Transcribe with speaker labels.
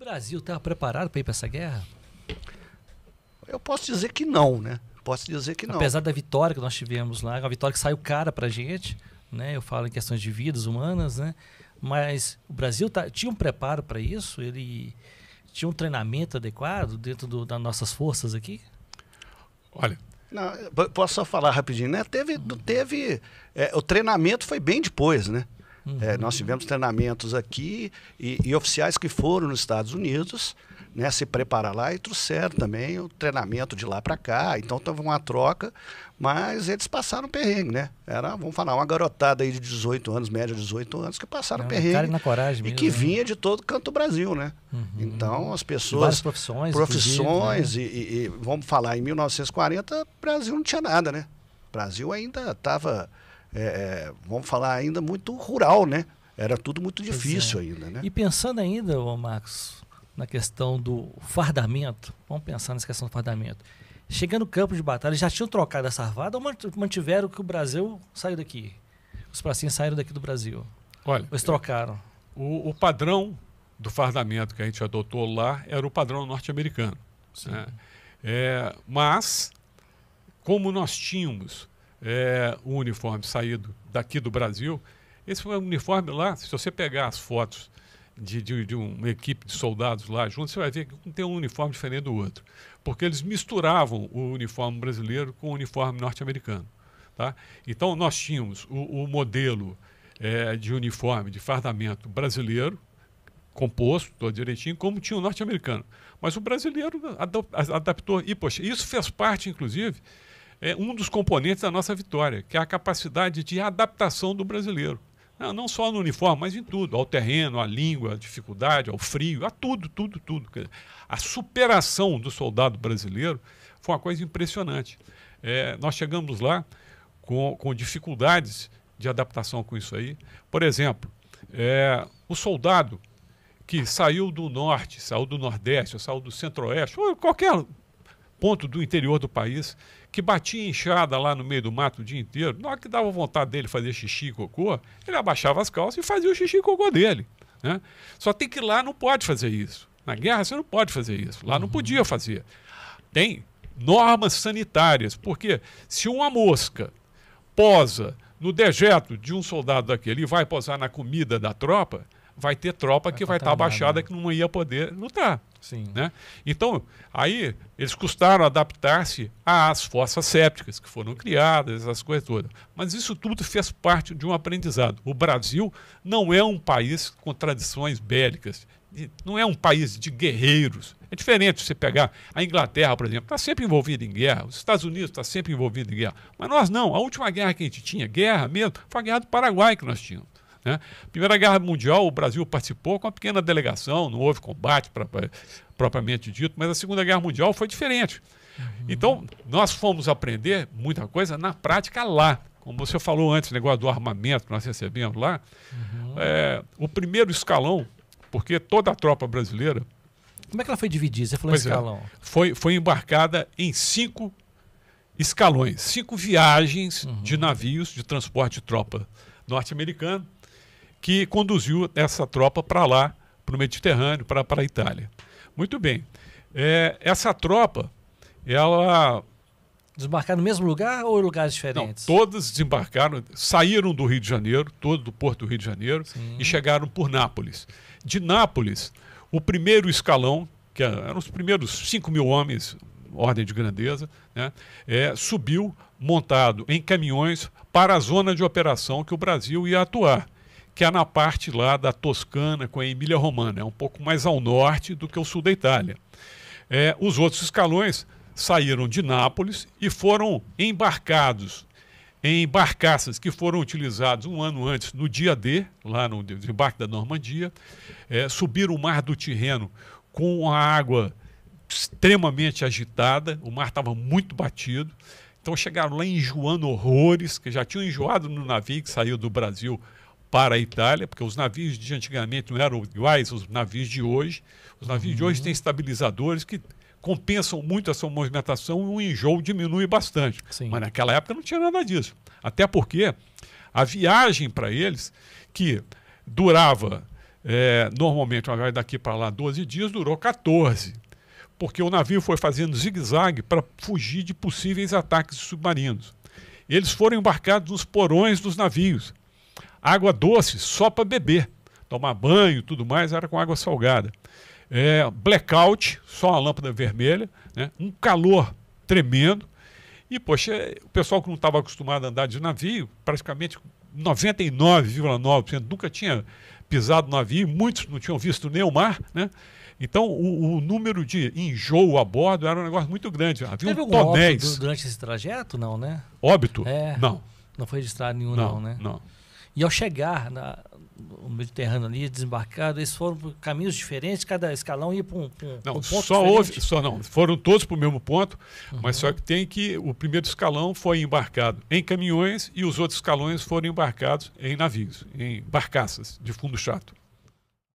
Speaker 1: Brasil estava tá preparado para ir para essa guerra? Eu posso dizer que não, né? Posso dizer que não. Apesar da vitória que nós tivemos lá, uma vitória que saiu cara para a gente, né? Eu falo em questões de vidas humanas, né? Mas o Brasil tá, tinha um preparo para isso? Ele tinha
Speaker 2: um treinamento
Speaker 1: adequado dentro do, das nossas forças aqui?
Speaker 2: Olha, não, posso só falar rapidinho, né? Teve, teve é, o treinamento foi bem depois, né? Uhum. É, nós tivemos treinamentos aqui e, e, oficiais que foram nos Estados Unidos né, se preparar lá e trouxeram também o treinamento de lá para cá. Então estava uma troca, mas eles passaram perrengue, né? Era, vamos falar, uma garotada aí de 18 anos, média de 18 anos, que passaram é, perrengue. Cara na coragem mesmo, e que né? vinha de todo canto do Brasil, né? Uhum. Então as pessoas. Várias profissões. Profissões, né? e, e, vamos falar, em 1940, Brasil não tinha nada, né? Brasil ainda estava é, é, vamos falar ainda, muito rural, né? Era tudo muito difícil é. ainda, né? E
Speaker 1: pensando ainda, ô Marcos, na questão do fardamento, vamos pensar nessa questão do fardamento. Chegando no campo de batalha, já tinham trocado essa sarvada ou mantiveram que o Brasil saiu daqui? Os pracinhos
Speaker 3: saíram daqui do Brasil. Olha, Eles trocaram. O, o padrão do fardamento que a gente adotou lá era o padrão norte-americano. Né? É, mas, como nós tínhamos é, um uniforme saído daqui do Brasil. Esse foi um uniforme lá, se você pegar as fotos de, de, de, uma equipe de soldados lá junto, você vai ver que um tem um uniforme diferente do outro. Porque eles misturavam o uniforme brasileiro com o uniforme norte-americano. Tá? Então, nós tínhamos o, o modelo é, de uniforme, de fardamento brasileiro, composto, todo direitinho, como tinha o norte-americano. Mas o brasileiro adaptou. E, poxa, isso fez parte, inclusive, é um dos componentes da nossa vitória, que é a capacidade de adaptação do brasileiro. Ah, não, só no uniforme, mas em tudo, ao terreno, à língua, à dificuldade, ao frio, a tudo, tudo, tudo. A superação do soldado brasileiro foi uma coisa impressionante. É, nós chegamos lá com, com dificuldades de adaptação com isso aí. Por exemplo, é, o soldado que saiu do norte, saiu do nordeste, saiu do centro-oeste, ou qualquer ponto do interior do país, que batia enxada lá no meio do mato o dia inteiro. Na hora que dava vontade dele fazer xixi e cocô, ele abaixava as calças e fazia o xixi e cocô dele. Né? Só tem que lá não pode fazer isso. Na guerra você não pode fazer isso. Lá não uhum. podia fazer. Tem normas sanitárias, porque se uma mosca posa no dejeto de um soldado daquele e vai posar na comida da tropa, vai ter tropa vai que vai estar tá abaixada né? que não ia poder lutar. Sim. Né? Então, aí eles custaram adaptar-se às forças sépticas que foram criadas, essas coisas todas. Mas isso tudo fez parte de um aprendizado. O Brasil não é um país com tradições bélicas, não é um país de guerreiros. É diferente você pegar a Inglaterra, por exemplo, está sempre envolvida em guerra, os Estados Unidos está sempre envolvido em guerra. Mas nós não. A última guerra que a gente tinha, guerra mesmo, foi a guerra do Paraguai que nós tínhamos. Né? Primeira Guerra Mundial, o Brasil participou com uma pequena delegação, não houve combate pra, pra, propriamente dito, mas a Segunda Guerra Mundial foi diferente. Uhum. Então, nós fomos aprender muita coisa na prática lá. Como você falou antes, o negócio do armamento que nós recebemos lá. Uhum. É, o primeiro escalão, porque toda a tropa brasileira. Como é que ela foi dividida? Você falou é. escalão. É, foi, foi embarcada em cinco escalões, cinco viagens uhum. de navios de transporte de tropa norte-americano que conduziu essa tropa para lá, para o Mediterrâneo, para a Itália. Muito bem. É, essa tropa, ela. Desembarcar no mesmo lugar ou em lugares diferentes? Não, todas desembarcaram, saíram do Rio de Janeiro, todo do Porto do Rio de Janeiro, Sim. e chegaram por Nápoles. De Nápoles, o primeiro escalão, que é, eram os primeiros 5 mil homens, ordem de grandeza, né, é, subiu montado em caminhões para a zona de operação que o Brasil ia atuar que é na parte lá da Toscana com a Emília Romana, é um pouco mais ao norte do que o sul da Itália. É, os outros escalões saíram de Nápoles e foram embarcados em barcaças que foram utilizadas um ano antes, no dia D, lá no desembarque da Normandia, é, subiram o mar do Tirreno com a água extremamente agitada, o mar estava muito batido, então chegaram lá enjoando horrores, que já tinham enjoado no navio que saiu do Brasil para a Itália, porque os navios de antigamente não eram iguais aos navios de hoje. Os navios uhum. de hoje uhum. têm estabilizadores que compensam muito essa movimentação e o enjoo diminui bastante. Sim. Mas naquela época não tinha nada disso. Até porque a viagem para eles, que durava é, normalmente uma viagem daqui para lá 12 dias, durou 14. Porque o navio foi fazendo zigue-zague para fugir de possíveis ataques submarinos. Eles foram embarcados nos porões dos navios Água doce só para beber, tomar banho, tudo mais, era com água salgada. É, blackout, só uma lâmpada vermelha, né? um calor tremendo. E, poxa, o pessoal que não estava acostumado a andar de navio, praticamente 99,9% nunca tinha pisado no navio, muitos não tinham visto nem o mar, né? Então, o, o, número de enjoo a bordo era um negócio muito grande. Havia Teve um tonéis. Óbito
Speaker 1: durante esse trajeto, não, né? Óbito? É, não. Não foi registrado nenhum, não, não né? Não. E ao chegar na, no Mediterrâneo ali, desembarcado, eles foram por caminhos diferentes, cada escalão ia para um, ponto um, não, um ponto só diferente. Houve,
Speaker 3: só não, foram todos para o mesmo ponto, uhum. mas só que tem que o primeiro escalão foi embarcado em caminhões e os outros escalões foram embarcados em navios, em barcaças de fundo chato.